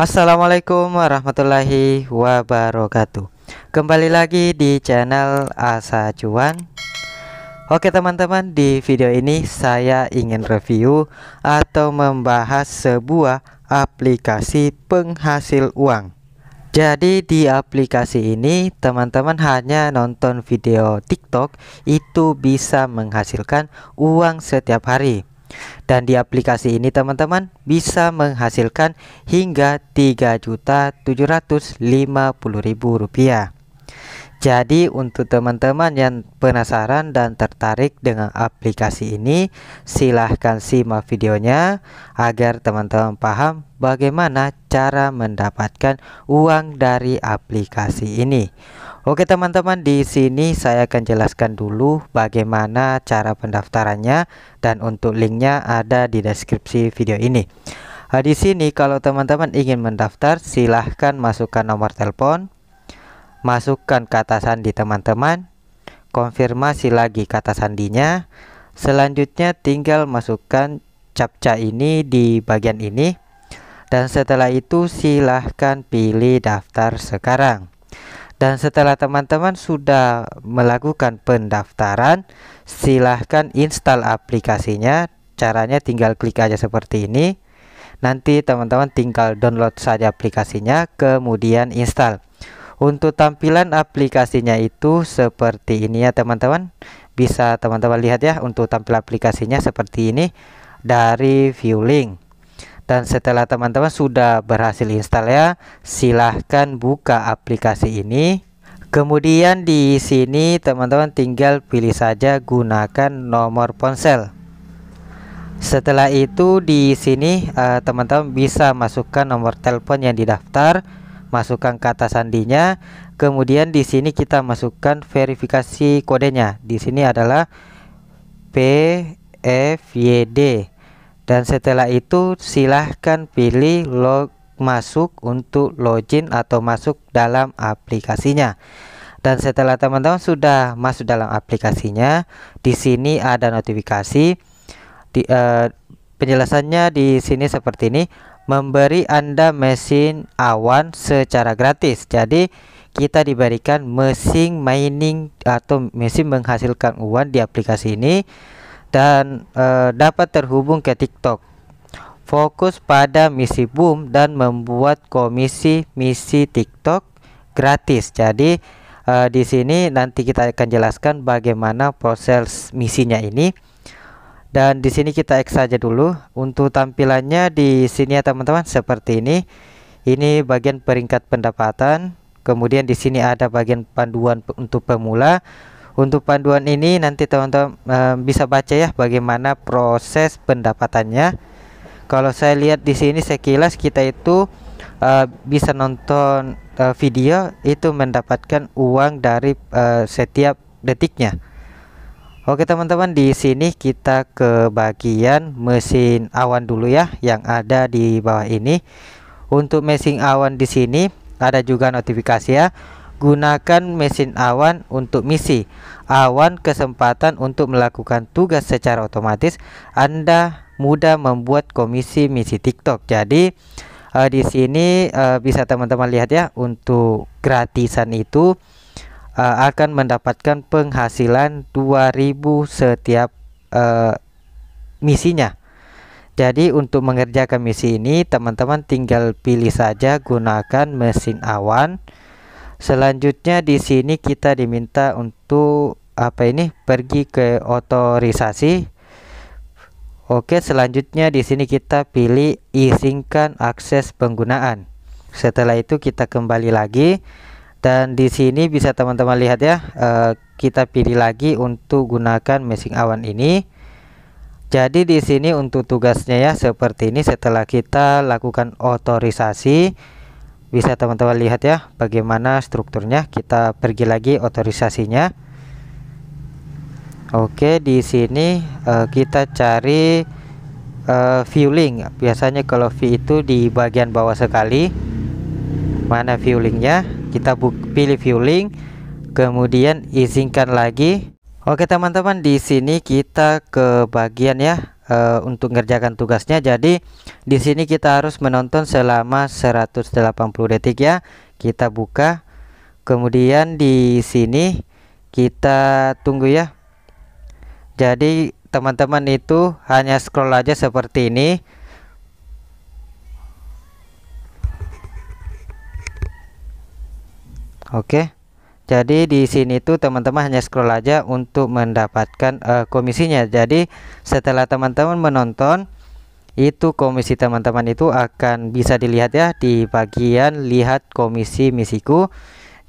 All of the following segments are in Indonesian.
Assalamualaikum warahmatullahi wabarakatuh Kembali lagi di channel Asa Cuan Oke teman-teman di video ini saya ingin review atau membahas sebuah aplikasi penghasil uang jadi di aplikasi ini teman-teman hanya nonton video TikTok itu bisa menghasilkan uang setiap hari dan di aplikasi ini teman-teman bisa menghasilkan hingga Rp3.750.000. Jadi untuk teman-teman yang penasaran dan tertarik dengan aplikasi ini silahkan simak videonya agar teman-teman paham bagaimana cara mendapatkan uang dari aplikasi ini Oke teman-teman, di sini saya akan jelaskan dulu bagaimana cara pendaftarannya dan untuk linknya ada di deskripsi video ini. Nah, di sini kalau teman-teman ingin mendaftar, silahkan masukkan nomor telepon, masukkan kata sandi teman-teman, konfirmasi lagi kata sandinya. Selanjutnya tinggal masukkan captcha ini di bagian ini dan setelah itu silahkan pilih daftar sekarang. Dan setelah teman-teman sudah melakukan pendaftaran, silahkan install aplikasinya. Caranya tinggal klik aja seperti ini. Nanti teman-teman tinggal download saja aplikasinya, kemudian install. Untuk tampilan aplikasinya itu seperti ini ya teman-teman. Bisa teman-teman lihat ya untuk tampil aplikasinya seperti ini dari view dan setelah teman-teman sudah berhasil install ya silahkan buka aplikasi ini kemudian di sini teman-teman tinggal pilih saja gunakan nomor ponsel setelah itu di sini eh, teman-teman eh, bisa masukkan nomor telepon yang didaftar masukkan kata sandinya kemudian di sini kita masukkan verifikasi kodenya di sini adalah PFYD e dan setelah itu silahkan pilih log masuk untuk login atau masuk dalam aplikasinya dan setelah teman-teman sudah masuk dalam aplikasinya di sini ada notifikasi di, uh, penjelasannya di sini seperti ini memberi Anda mesin awan secara gratis jadi kita diberikan mesin mining atau mesin menghasilkan uang di aplikasi ini dan e, dapat terhubung ke TikTok. Fokus pada misi boom dan membuat komisi misi TikTok gratis. Jadi e, di sini nanti kita akan jelaskan bagaimana proses misinya ini. Dan di sini kita X saja dulu. Untuk tampilannya di sini ya teman-teman seperti ini. Ini bagian peringkat pendapatan. Kemudian di sini ada bagian panduan untuk pemula untuk panduan ini nanti teman-teman e, bisa baca ya bagaimana proses pendapatannya. Kalau saya lihat di sini sekilas kita itu e, bisa nonton e, video itu mendapatkan uang dari e, setiap detiknya. Oke teman-teman di sini kita ke bagian mesin awan dulu ya yang ada di bawah ini. Untuk mesin awan di sini ada juga notifikasi ya Gunakan mesin awan untuk misi. Awan kesempatan untuk melakukan tugas secara otomatis. Anda mudah membuat komisi misi TikTok. Jadi uh, di sini uh, bisa teman-teman lihat ya untuk gratisan itu uh, akan mendapatkan penghasilan 2000 setiap uh, misinya. Jadi untuk mengerjakan misi ini teman-teman tinggal pilih saja gunakan mesin awan Selanjutnya di sini kita diminta untuk apa ini? Pergi ke otorisasi. Oke, selanjutnya di sini kita pilih izinkan akses penggunaan. Setelah itu kita kembali lagi dan di sini bisa teman-teman lihat ya, eh, kita pilih lagi untuk gunakan mesin awan ini. Jadi di sini untuk tugasnya ya seperti ini setelah kita lakukan otorisasi bisa teman-teman lihat ya bagaimana strukturnya kita pergi lagi otorisasinya Oke di sini uh, kita cari uh, eh, view biasanya kalau v itu di bagian bawah sekali mana view kita pilih view kemudian izinkan lagi Oke teman-teman di sini kita ke bagian ya e, untuk mengerjakan tugasnya jadi di sini kita harus menonton selama 180 detik ya kita buka kemudian di sini kita tunggu ya jadi teman-teman itu hanya scroll aja seperti ini oke okay jadi di sini tuh teman-teman hanya scroll aja untuk mendapatkan uh, komisinya jadi setelah teman-teman menonton itu komisi teman-teman itu akan bisa dilihat ya di bagian lihat komisi misiku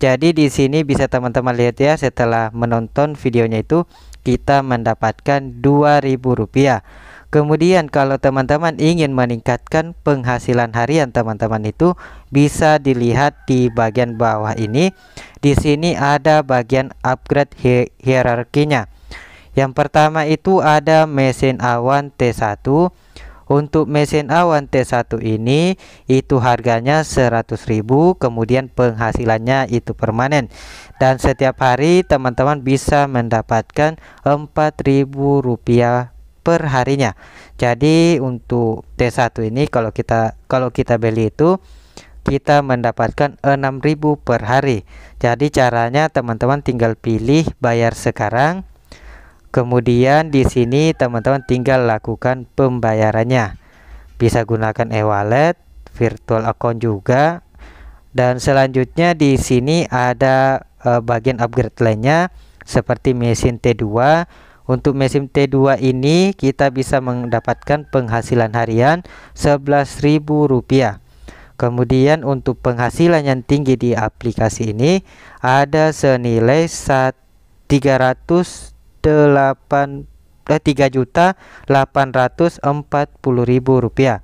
jadi di sini bisa teman-teman lihat ya setelah menonton videonya itu kita mendapatkan rp rupiah. Kemudian kalau teman-teman ingin meningkatkan penghasilan harian teman-teman itu bisa dilihat di bagian bawah ini. Di sini ada bagian upgrade hierarkinya. Yang pertama itu ada mesin awan T1. Untuk mesin awan T1 ini itu harganya 100.000 kemudian penghasilannya itu permanen. Dan setiap hari teman-teman bisa mendapatkan Rp4.000 perharinya jadi untuk T1 ini kalau kita kalau kita beli itu kita mendapatkan 6000 per hari jadi caranya teman-teman tinggal pilih bayar sekarang kemudian di sini teman-teman tinggal lakukan pembayarannya bisa gunakan e-wallet virtual account juga dan selanjutnya di sini ada e, bagian upgrade lainnya seperti mesin T2 untuk mesin T2 ini kita bisa mendapatkan penghasilan harian Rp11.000. Kemudian untuk penghasilan yang tinggi di aplikasi ini ada senilai rp eh, rupiah.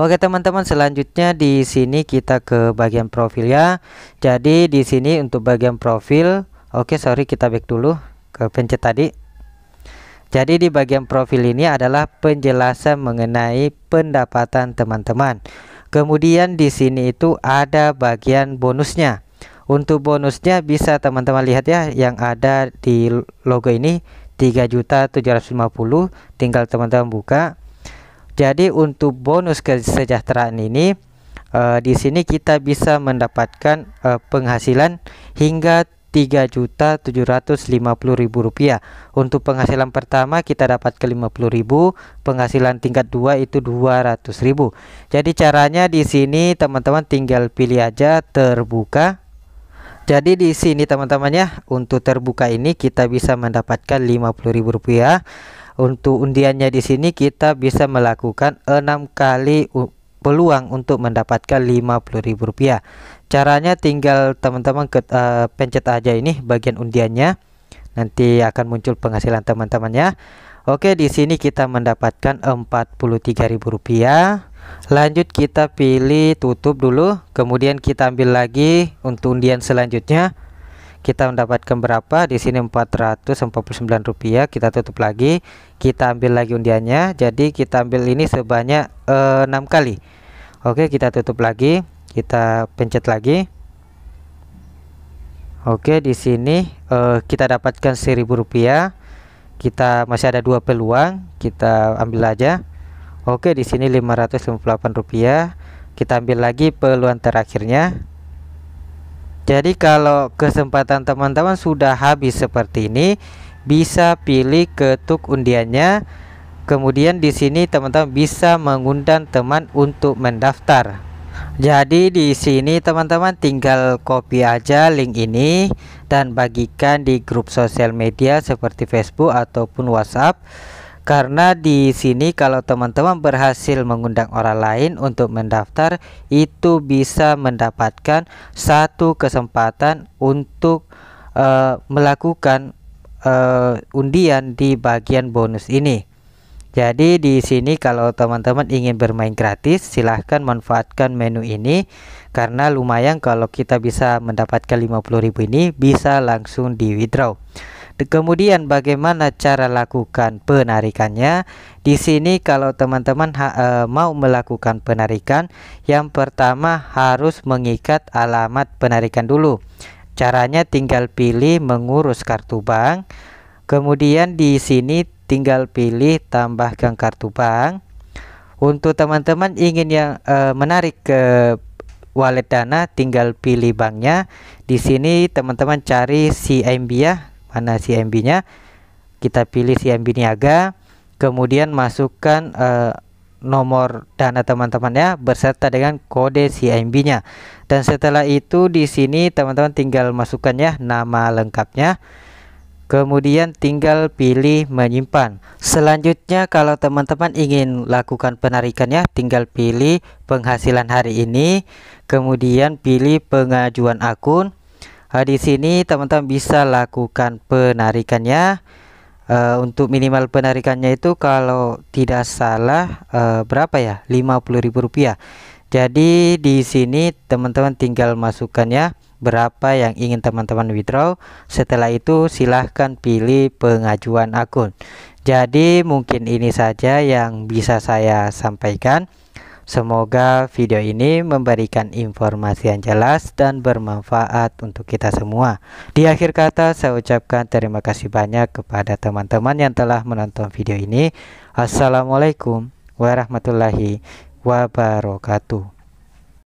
Oke teman-teman selanjutnya di sini kita ke bagian profil ya. Jadi di sini untuk bagian profil, oke sorry kita back dulu ke pencet tadi jadi di bagian profil ini adalah penjelasan mengenai pendapatan teman-teman kemudian di sini itu ada bagian bonusnya untuk bonusnya bisa teman-teman lihat ya yang ada di logo ini 3.750 tinggal teman-teman buka jadi untuk bonus kesejahteraan ini eh, di sini kita bisa mendapatkan eh, penghasilan hingga Rp3.750.000. Untuk penghasilan pertama kita dapat ke 50.000, penghasilan tingkat 2 itu 200.000. Jadi caranya di sini teman-teman tinggal pilih aja terbuka jadi di sini teman-teman ya, untuk terbuka ini kita bisa mendapatkan Rp50.000. Untuk undiannya di sini kita bisa melakukan 6 kali peluang untuk mendapatkan Rp50.000 caranya tinggal teman-teman ke uh, pencet aja ini bagian undiannya nanti akan muncul penghasilan teman-temannya Oke di sini kita mendapatkan Rp43.000 lanjut kita pilih tutup dulu kemudian kita ambil lagi untuk undian selanjutnya kita mendapatkan berapa di sini 449 rupiah kita tutup lagi kita ambil lagi undiannya jadi kita ambil ini sebanyak eh, enam 6 kali Oke kita tutup lagi kita pencet lagi Oke di sini eh, kita dapatkan 1000 rupiah kita masih ada dua peluang kita ambil aja Oke di sini 558 rupiah kita ambil lagi peluang terakhirnya jadi kalau kesempatan teman-teman sudah habis seperti ini bisa pilih ketuk undiannya kemudian di sini teman-teman bisa mengundang teman untuk mendaftar jadi di sini teman-teman tinggal copy aja link ini dan bagikan di grup sosial media seperti Facebook ataupun WhatsApp karena di sini kalau teman-teman berhasil mengundang orang lain untuk mendaftar itu bisa mendapatkan satu kesempatan untuk uh, melakukan uh, undian di bagian bonus ini. Jadi di sini kalau teman-teman ingin bermain gratis silahkan manfaatkan menu ini karena lumayan kalau kita bisa mendapatkan 50.000 ini bisa langsung di withdraw. Kemudian bagaimana cara lakukan penarikannya? Di sini kalau teman-teman e, mau melakukan penarikan, yang pertama harus mengikat alamat penarikan dulu. Caranya tinggal pilih mengurus kartu bank. Kemudian di sini tinggal pilih tambahkan kartu bank. Untuk teman-teman ingin yang e, menarik ke wallet Dana, tinggal pilih banknya. Di sini teman-teman cari CIMB ya mana CMB-nya. Kita pilih CMB Niaga, kemudian masukkan uh, nomor dana teman teman ya berserta dengan kode cmb nya Dan setelah itu di sini teman-teman tinggal masukkan ya nama lengkapnya. Kemudian tinggal pilih menyimpan. Selanjutnya kalau teman-teman ingin lakukan penarikan ya, tinggal pilih penghasilan hari ini, kemudian pilih pengajuan akun, Nah, di sini teman-teman bisa lakukan penarikannya uh, untuk minimal penarikannya itu kalau tidak salah uh, berapa ya Rp50.000 jadi di sini teman-teman tinggal masukkan ya berapa yang ingin teman-teman withdraw setelah itu silahkan pilih pengajuan akun jadi mungkin ini saja yang bisa saya sampaikan Semoga video ini memberikan informasi yang jelas dan bermanfaat untuk kita semua. Di akhir kata, saya ucapkan terima kasih banyak kepada teman-teman yang telah menonton video ini. Assalamualaikum warahmatullahi wabarakatuh.